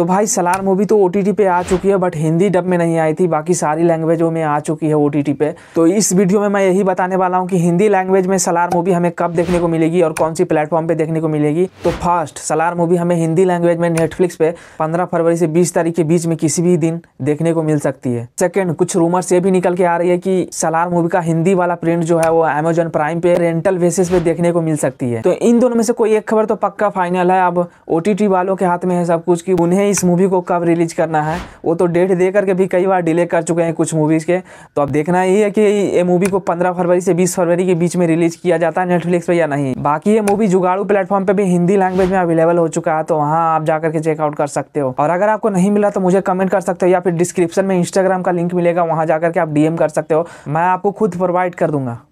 तो भाई सलार मूवी तो ओ पे आ चुकी है बट हिंदी डब में नहीं आई थी बाकी सारी लैंग्वेजों में आ चुकी है ओ पे तो इस वीडियो में मैं यही बताने वाला हूँ कि हिंदी लैंग्वेज में सलार मूवी हमें कब देखने को मिलेगी और कौन सी प्लेटफॉर्म पे देखने को मिलेगी तो फर्स्ट सलार मूवी हमें हिंदी लैंग्वेज में नेटफ्लिक्स पे पंद्रह फरवरी से बीस तारीख के बीच में किसी भी दिन देखने को मिल सकती है सेकेंड कुछ रूमर्स ये भी निकल के आ रही है कि सलार मूवी का हिंदी वाला प्रिंट जो है वो अमेजोन प्राइम पे रेंटल बेसिस पे देखने को मिल सकती है तो इन दोनों में से कोई एक खबर तो पक्का फाइनल है अब ओ वालों के हाथ में है सब कुछ की उन्हें इस मूवी को कब रिलीज करना है वो तो डेट दे करके भी कई बार डिले कर चुके हैं कुछ मूवीज़ के तो अब देखना यही है कि ये मूवी को 15 फरवरी से 20 फरवरी के बीच में रिलीज किया जाता है नेटफ्लिक्स पर या नहीं बाकी ये मूवी जुगाड़ू प्लेटफॉर्म पर भी हिंदी लैंग्वेज में अवेलेबल हो चुका है तो वहाँ आप जा करके चेकआउट कर सकते हो और अगर आपको नहीं मिला तो मुझे कमेंट कर सकते हो या फिर डिस्क्रिप्शन में इंस्टाग्राम का लिंक मिलेगा वहाँ जा करके आप डीएम कर सकते हो मैं आपको खुद प्रोवाइड कर दूंगा